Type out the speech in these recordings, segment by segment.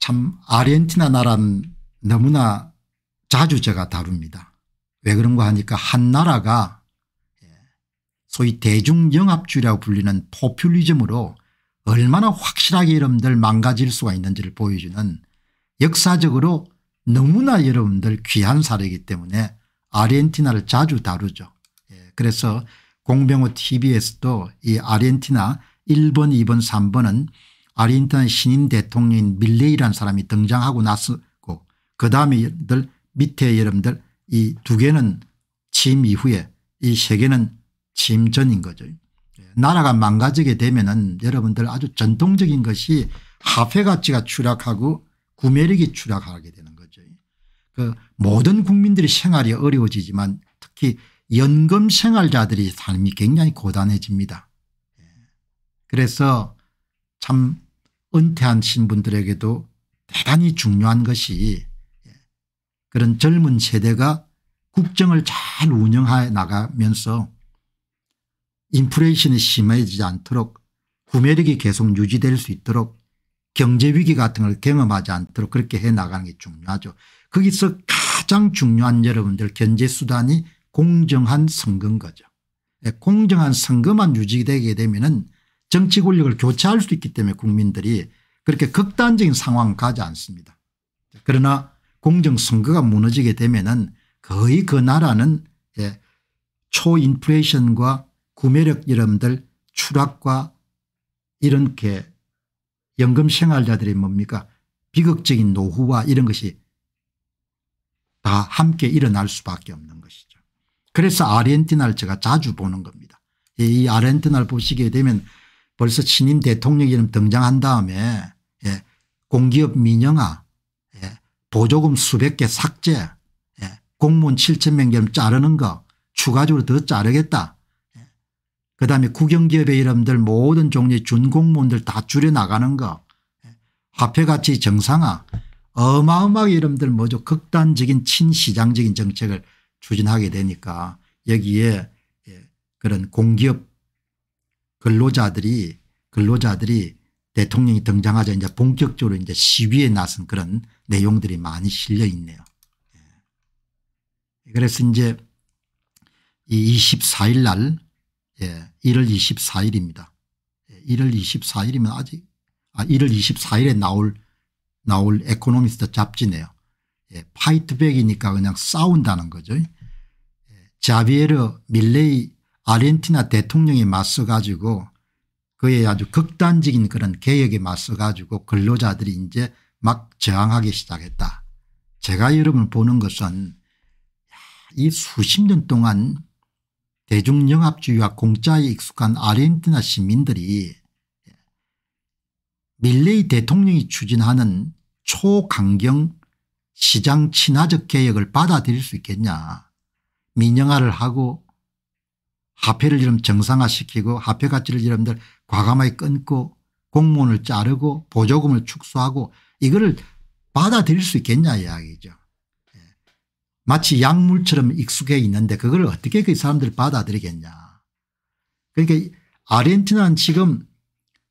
참 아르헨티나 나라는 너무나 자주 제가 다룹니다. 왜 그런가 하니까 한 나라가 예, 소위 대중영합주의라고 불리는 포퓰리즘으로 얼마나 확실하게 여러분들 망가질 수가 있는지를 보여주는 역사적으로 너무나 여러분들 귀한 사례이기 때문에 아르헨티나를 자주 다루죠. 예, 그래서 공병호 tv에서도 이 아르헨티나 1번 2번 3번은 아르헨티나 신임 대통령인 밀레이라는 사람이 등장하고 났었고 그 다음에 밑에 여러분들 이 두 개는 취 이후에 이 세 개는 취 전인 거죠. 예, 나라가 망가지게 되면 은 여러분들 아주 전통적인 것이 화폐 가치가 추락하고 구매력이 추락하게 되는 거죠. 그 모든 국민들의 생활이 어려워지지만 특히 연금 생활자들이 삶이 굉장히 고단해집니다. 예, 그래서 참 은퇴한 신분들에게도 대단히 중요한 것이 그런 젊은 세대가 국정을 잘 운영해 나가면서 인플레이션이 심해지지 않도록 구매력이 계속 유지될 수 있도록 경제위기 같은 걸 경험하지 않도록 그렇게 해나가는 게 중요하죠. 거기서 가장 중요한 여러분들 견제수단이 공정한 선거인 거죠. 예, 공정한 선거만 유지되게 되면 정치 권력을 교체할 수 있기 때문에 국민들이 그렇게 극단적인 상황 가지 않습니다. 그러나 공정선거가 무너지게 되면은 거의 그 나라는 예, 초인플레이션과 구매력 이름들 추락과 이렇게 연금 생활자들이 뭡니까 비극적인 노후와 이런 것이 다 함께 일어날 수밖에 없는 것이죠. 그래서 아르헨티나를 제가 자주 보는 겁니다. 이 아르헨티나를 보시게 되면 벌써 신임 대통령 이름 등장한 다음에 예, 공기업 민영화 예, 보조금 수백 개 삭제 예, 공무원 7천 명이름 자르는 거 추가적으로 더 자르겠다. 예. 그다음에 국영기업의 이름들 모든 종류의 준공무원들 다 줄여나가는 거 예. 화폐가치 정상화 어마어마하게 이름들 뭐죠 극단적인 친시장적인 정책을 추진하게 되니까 여기에 예, 그런 공기업 근로자들이 근로자들이 대통령이 등장하자 이제 본격적으로 이제 시위에 나선 그런 내용들이 많이 실려 있네요. 예. 그래서 이제 이 24일 날 예, 1월 24일입니다. 1월 예, 24일이면 아직 아 1월 24일에 나올 나올 에코노미스트 잡지네요. 예, 파이트백이니까 그냥 싸운다는 거죠. 예, 자비에르 밀레이 아르헨티나 대통령에 맞서 가지고 그의 아주 극단적인 그런 개혁에 맞서 가지고 근로자들이 이제 막 저항하기 시작했다. 제가 여러분 보는 것은 이 수십 년 동안 대중영합주의와 공짜에 익숙한 아르헨티나 시민들이 밀레이 대통령이 추진하는 초강경 시장 친화적 개혁을 받아들일 수 있겠냐 민영화를 하고 화폐를 이름 정상화시키고 화폐 가치를 이름들 과감하게 끊고 공무원을 자르고 보조금을 축소하고 이거를 받아들일 수 있겠냐 이야기죠. 예. 마치 약물처럼 익숙해 있는데 그걸 어떻게 그 사람들이 받아들이겠냐. 그러니까 아르헨티나는 지금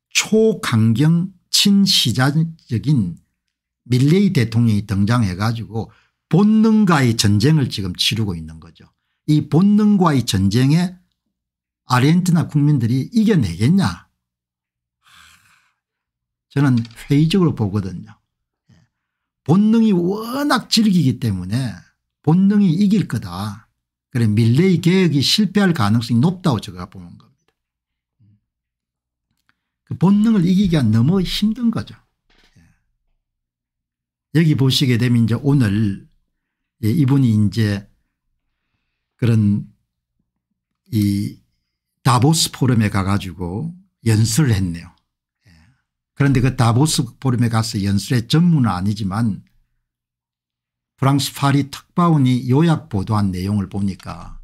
초강경 친시자적인 밀레이 대통령이 등장해 가지고 본능과의 전쟁을 지금 치르고 있는 거죠. 이 본능과의 전쟁에 아르헨티나 국민들이 이겨내겠냐 저는 회의적으로 보거든요. 본능이 워낙 질기기 때문에 본능이 이길 거다. 그래 밀레이 개혁이 실패할 가능성이 높다고 제가 보는 겁니다. 그 본능을 이기기가 너무 힘든 거죠. 예. 여기 보시게 되면 이제 오늘 예, 이분이 이제 그런 이 다보스 포럼에 가가지고 연설을 했네요. 예. 그런데 그 다보스 포럼에 가서 연설의 전문은 아니지만 프랑스 파리 특파원이 요약 보도한 내용을 보니까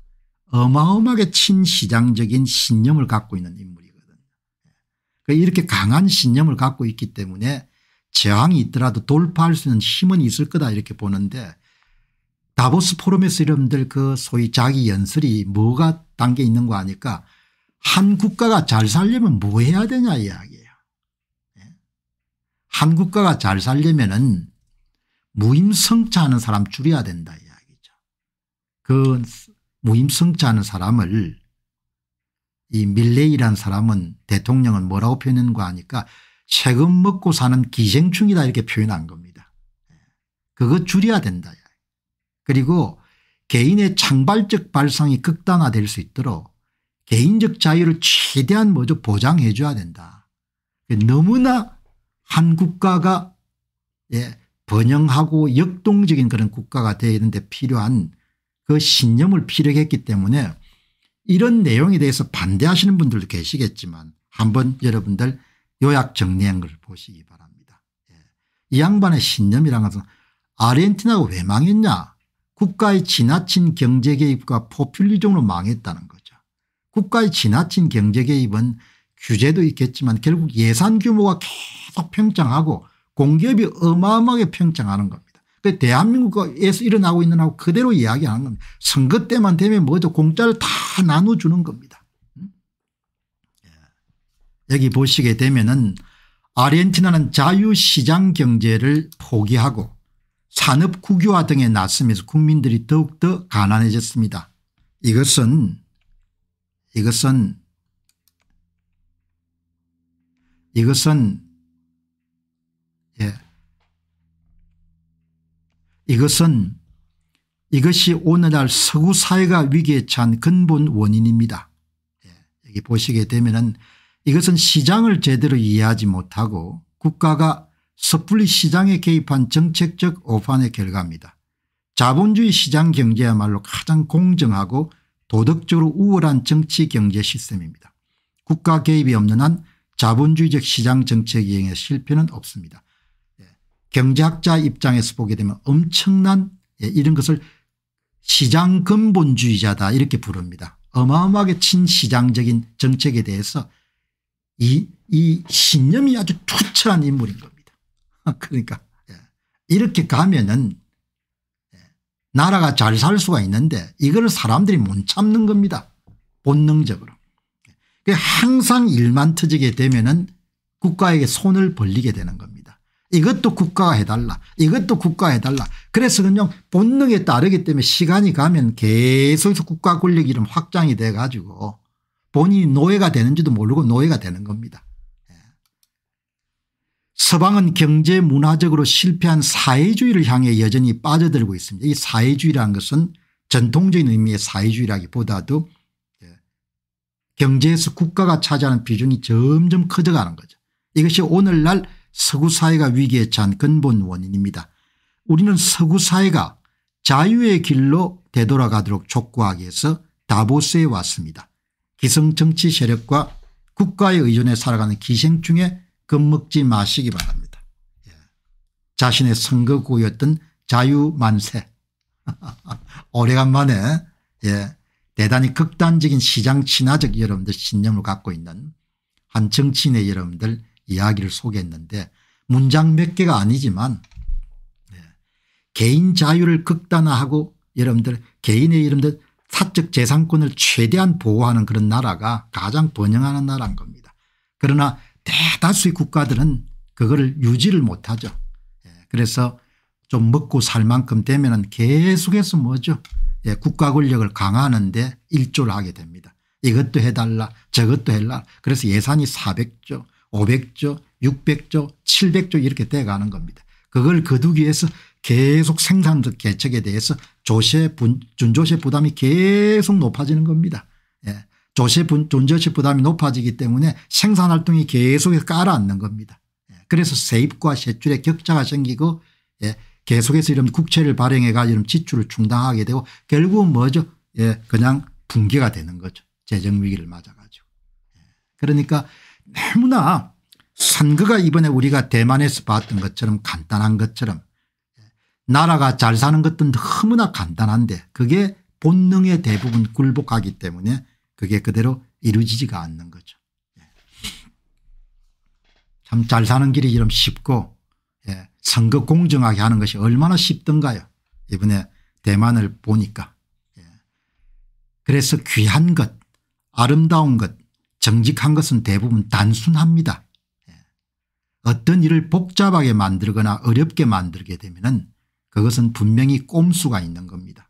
어마어마하게 친시장적인 신념을 갖고 있는 인물이거든요. 예. 그 이렇게 강한 신념을 갖고 있기 때문에 저항이 있더라도 돌파할 수 있는 힘은 있을 거다 이렇게 보는데 다보스 포럼에서 여러분들 그 소위 자기 연설이 뭐가 담겨 있는 거 아니까 한 국가가 잘 살려면 뭐 해야 되냐 이야기예요. 예? 한 국가가 잘 살려면은 무임성차하는 사람 줄여야 된다 이야기죠. 그 무임성차하는 사람을 이 밀레이란 사람은 대통령은 뭐라고 표현한 거 아니까 세금 먹고 사는 기생충이다 이렇게 표현한 겁니다. 예? 그거 줄여야 된다. 그리고 개인의 창발적 발상이 극단화될 수 있도록 개인적 자유를 최대한 먼저 보장해 줘야 된다. 너무나 한 국가가 예, 번영하고 역동적인 그런 국가가 되는데 필요한 그 신념을 피력했기 때문에 이런 내용에 대해서 반대하시는 분들도 계시겠지만 한번 여러분들 요약 정리한 걸 보시기 바랍니다. 예. 이 양반의 신념이란 것은 아르헨티나가 왜 망했냐 국가의 지나친 경제개입과 포퓰리즘으로 망했다는 거죠. 국가의 지나친 경제 개입은 규제도 있겠지만 결국 예산 규모가 계속 평창하고 공기업이 어마어마하게 평창하는 겁니다. 그 대한민국에서 일어나고 있는 하고 그대로 이야기하는 겁니다. 선거 때만 되면 뭐죠 공짜를 다 나눠주는 겁니다. 음? 예. 여기 보시게 되면은 아르헨티나는 자유시장 경제를 포기하고 산업 국유화 등에 나으면서 국민들이 더욱더 가난해졌습니다. 이것은 이것은 이것은 예. 이것은 이것이 오늘날 서구 사회가 위기에 찬 근본 원인입니다. 예. 여기 보시게 되면은 이것은 시장을 제대로 이해하지 못하고 국가가 섣불리 시장에 개입한 정책적 오판의 결과입니다. 자본주의 시장 경제야말로 가장 공정하고 도덕적으로 우월한 정치 경제 시스템입니다. 국가 개입이 없는 한 자본주의적 시장 정책 이행의 실패는 없습니다. 예, 경제학자 입장에서 보게 되면 엄청난 예, 이런 것을 시장 근본주의자다 이렇게 부릅니다. 어마어마하게 친시장적인 정책에 대해서 이, 이 신념이 아주 투철한 인물인 겁니다. 그러니까 예, 이렇게 가면은 나라가 잘 살 수가 있는데 이걸 사람들이 못 참는 겁니다. 본능적으로. 항상 일만 터지게 되면 은 국가에게 손을 벌리게 되는 겁니다. 이것도 국가가 해달라 이것도 국가가 해달라 그래서 그냥 본능에 따르기 때문에 시간이 가면 계속해서 국가 권력 이름 확장이 돼 가지고 본인이 노예가 되는지도 모르고 노예가 되는 겁니다. 서방은 경제 문화적으로 실패한 사회주의를 향해 여전히 빠져들고 있습니다. 이 사회주의라는 것은 전통적인 의미의 사회주의라기보다도 예, 경제에서 국가가 차지하는 비중이 점점 커져가는 거죠. 이것이 오늘날 서구 사회가 위기에 처 근본 원인입니다. 우리는 서구 사회가 자유의 길로 되돌아가도록 촉구하기 위해서 다보스에 왔습니다. 기성정치 세력과 국가의 의존에 살아가는 기생충의 겁먹지 그 마시기 바랍니다. 예. 자신의 선거구였던 자유만세 오래간만에 예. 대단히 극단적인 시장 친화적 여러분들 신념을 갖고 있는 한 정치인의 여러분들 이야기를 소개했는데 문장 몇 개가 아니지만 예. 개인 자유를 극단화하고 여러분들 개인의 여러분들 사적 재산권을 최대한 보호하는 그런 나라가 가장 번영하는 나라인 겁니다. 그러나 대다수의 국가들은 그거를 유지를 못하죠. 예, 그래서 좀 먹고 살 만큼 되면 계속해서 뭐죠 예, 국가 권력을 강화하는데 일조를 하게 됩니다. 이것도 해달라 저것도 해달라 그래서 예산이 400조 500조 600조 700조 이렇게 돼가는 겁니다. 그걸 거두기 위해서 계속 생산적 개척에 대해서 조세 준조세 부담이 계속 높아지는 겁니다. 조세분 존재세 부담이 높아지기 때문에 생산활동이 계속해서 깔아앉는 겁니다. 예, 그래서 세입과 세출의 격차가 생기고 예, 계속해서 이런 국채를 발행해 가지고 이런 지출을 충당하게 되고 결국은 뭐죠 예, 그냥 붕괴가 되는 거죠. 재정위기를 맞아가지고. 예. 그러니까 너무나 선거가 이번에 우리가 대만에서 봤던 것처럼 간단한 것처럼 예, 나라가 잘 사는 것도 너무나 간단한데 그게 본능의 대부분 굴복하기 때문에 그게 그대로 이루어지지가 않는 거죠. 예. 참잘 사는 길이 이름 쉽고 예. 선거 공정하게 하는 것이 얼마나 쉽던가요. 이번에 대만을 보니까. 예. 그래서 귀한 것 아름다운 것 정직한 것은 대부분 단순합니다. 예. 어떤 일을 복잡하게 만들거나 어렵게 만들게 되면 그것은 분명히 꼼수가 있는 겁니다.